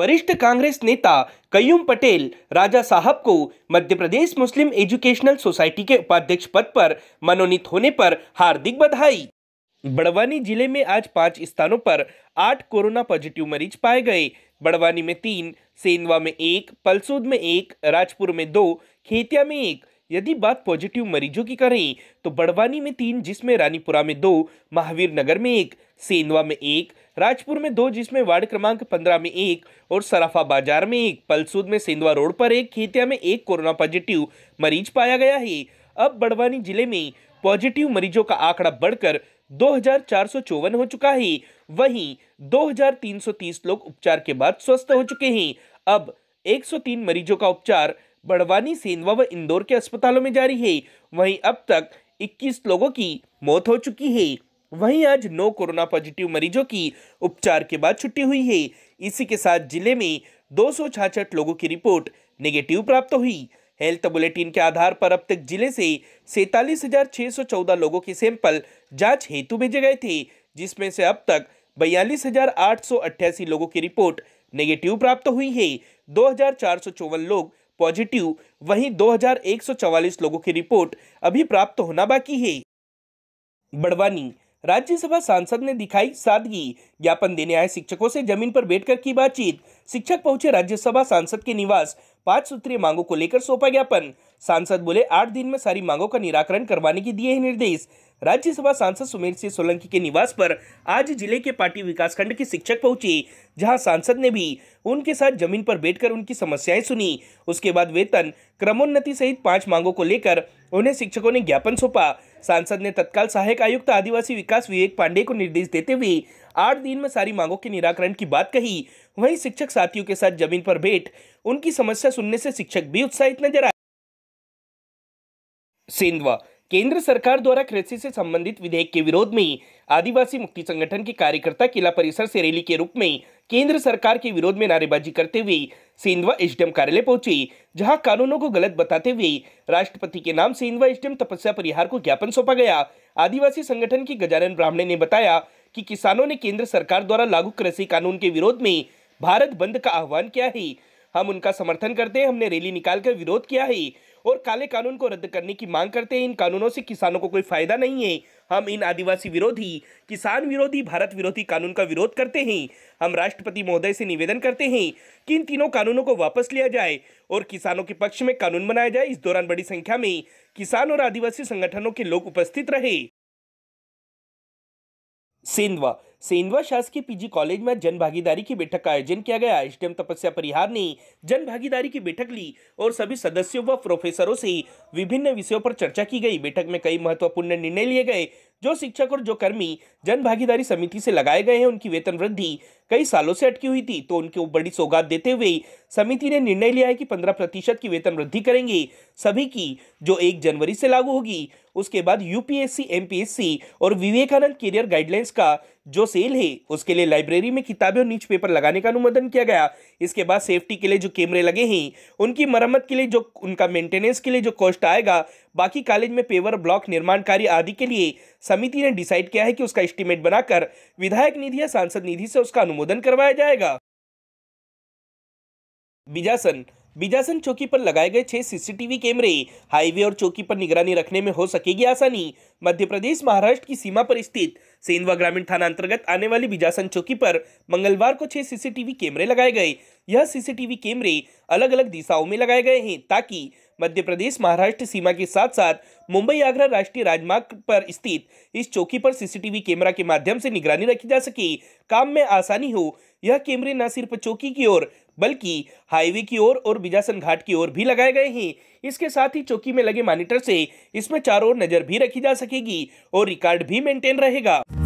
वरिष्ठ कांग्रेस नेता कयूम पटेल राजा साहब को मध्य प्रदेश मुस्लिम एजुकेशनल सोसाइटी के उपाध्यक्ष पद पर मनोनीत होने पर हार्दिक बधाई बड़वानी जिले में आज पांच स्थानों पर आठ कोरोना पॉजिटिव मरीज पाए गए बड़वानी में तीन सेंधवा में एक पलसूद में एक राजपुर में दो खेतिया में एक यदि बात पॉजिटिव मरीजों की करें तो बड़वानी में तीन जिसमें रानीपुरा में दो महावीर नगर में एक सेंधवा में एक राजपुर में दो जिसमें वार्ड क्रमांक पंद्रह में एक और सराफा बाजार में एक पलसूद में सेंधवा रोड पर एक खेतिया में एक कोरोना पॉजिटिव मरीज पाया गया है अब बड़वानी जिले में पॉजिटिव मरीजों का आंकड़ा बढ़कर दो हो चुका है वहीं 2330 लोग उपचार के बाद स्वस्थ हो चुके हैं अब 103 मरीजों का उपचार बड़वानी सेंधवा व इंदौर के अस्पतालों में जारी है वहीं अब तक 21 लोगों की मौत हो चुकी है वहीं आज नौ कोरोना पॉजिटिव मरीजों की उपचार के बाद छुट्टी हुई है इसी के साथ जिले में दो लोगों की रिपोर्ट नेगेटिव प्राप्त हुई हेल्थ बुलेटिन के आधार पर अब तक जिले से सैतालीस लोगों के सैंपल जांच हेतु भेजे गए थे जिसमें से अब तक बयालीस लोगों की रिपोर्ट नेगेटिव प्राप्त हुई है दो लोग पॉजिटिव वहीं 2144 लोगों की रिपोर्ट अभी प्राप्त होना बाकी है बड़वानी राज्यसभा सांसद ने दिखाई सादगी ज्ञापन देने आए शिक्षकों से जमीन पर बैठकर की बातचीत शिक्षक पहुंचे राज्यसभा सांसद के निवास पांच सूत्रीय मांगों को लेकर सौंपा ज्ञापन सांसद बोले आठ दिन में सारी मांगों का निराकरण करवाने की दिए निर्देश राज्यसभा सांसद सुमेर सिंह सोलंकी के निवास पर आज जिले के पाटी विकासखंड के शिक्षक पहुंचे जहां सांसद ने भी उनके साथ जमीन पर बैठकर उनकी समस्याएं सुनी उसके बाद वेतन क्रमोन्नति सहित पांच मांगों को लेकर उन्हें शिक्षकों ने ज्ञापन सौंपा सांसद ने तत्काल सहायक आयुक्त आदिवासी विकास विवेक पांडे को निर्देश देते हुए आठ दिन में सारी मांगों के निराकरण की बात कही वहीं शिक्षक साथियों के साथ जमीन पर बैठ उनकी समस्या सुनने से शिक्षक भी उत्साहित नजर आए सिंधवा केंद्र सरकार द्वारा कृषि से संबंधित विधेयक के विरोध में आदिवासी मुक्ति संगठन के कार्यकर्ता किला परिसर से रैली के रूप में केंद्र सरकार के विरोध में नारेबाजी करते हुए सेंधवा एसडीएम कार्यालय पहुंचे जहां कानूनों को गलत बताते हुए राष्ट्रपति के नाम सेंधवा एसडीएम तपस्या परिहार को ज्ञापन सौंपा गया आदिवासी संगठन की गजानन ब्राह्मणे ने बताया कि किसानों ने केंद्र सरकार द्वारा लागू कृषि कानून के विरोध में भारत बंद का आह्वान किया है हम उनका समर्थन करते हैं हमने रैली निकालकर विरोध किया है और काले कानून को रद्द करने की मांग करते हैं इन कानूनों से किसानों को कोई फायदा नहीं है हम इन आदिवासी विरोधी किसान विरोधी भारत विरोधी कानून का विरोध करते हैं हम राष्ट्रपति महोदय से निवेदन करते हैं कि इन तीनों कानूनों को वापस लिया जाए और किसानों के पक्ष में कानून बनाया जाए इस दौरान बड़ी संख्या में किसान और आदिवासी संगठनों के लोग उपस्थित रहे सिंधवा सेंधवा शासकीय पीजी कॉलेज में जन भागीदारी की बैठक का आयोजन किया गया एसडीएम तपस्या परिहार ने जन भागीदारी की बैठक ली और सभी सदस्यों व प्रोफेसरों से विभिन्न विषयों पर चर्चा की गई बैठक में कई महत्वपूर्ण निर्णय लिए गए जो शिक्षक और जो कर्मी जन भागीदारी समिति से लगाए गए हैं उनकी वेतन वृद्धि कई सालों से अटकी हुई थी तो उनके बड़ी सौगात देते हुए समिति ने निर्णय लिया है कि पंद्रह प्रतिशत की वेतन वृद्धि करेंगे सभी की जो एक जनवरी से लागू होगी उसके बाद यूपीएससी एमपीएससी और विवेकानंद करियर गाइडलाइंस का जो सेल है उसके लिए लाइब्रेरी में किताबें और न्यूज पेपर लगाने का अनुमोदन किया गया इसके बाद सेफ्टी के लिए जो कैमरे लगे हैं उनकी मरम्मत के लिए जो उनका मेंटेनेंस के लिए जो कॉस्ट आएगा बाकी कॉलेज में पेवर ब्लॉक निर्माण कार्य आदि के लिए समिति ने डिसाइड किया है कि उसका एस्टिमेट बनाकर विधायक निधि या सांसद निधि से उसका अनुमोदन करवाया जाएगा बिजासन बिजासन चौकी पर लगाए गए छह सीसीटीवी कैमरे हाईवे और चौकी पर निगरानी रखने में हो सकेगी आसानी मध्य प्रदेश महाराष्ट्र की सीमा पर स्थित सेंधवा ग्रामीण थाना अंतर्गत आने वाली बिजासन चौकी पर मंगलवार को छह सीसीटीवी कैमरे लगाए गए यह सीसीटीवी कैमरे अलग अलग दिशाओं में लगाए गए हैं ताकि मध्य प्रदेश महाराष्ट्र सीमा के साथ साथ मुंबई आगरा राष्ट्रीय राजमार्ग पर स्थित इस चौकी पर सीसीटीवी कैमरा के माध्यम से निगरानी रखी जा सके काम में आसानी हो यह कैमरे न सिर्फ चौकी की ओर बल्कि हाईवे की ओर और, और बिजासन घाट की ओर भी लगाए गए हैं इसके साथ ही चौकी में लगे मॉनिटर से इसमें चारों ओर नजर भी रखी जा सकेगी और रिकॉर्ड भी मेंटेन रहेगा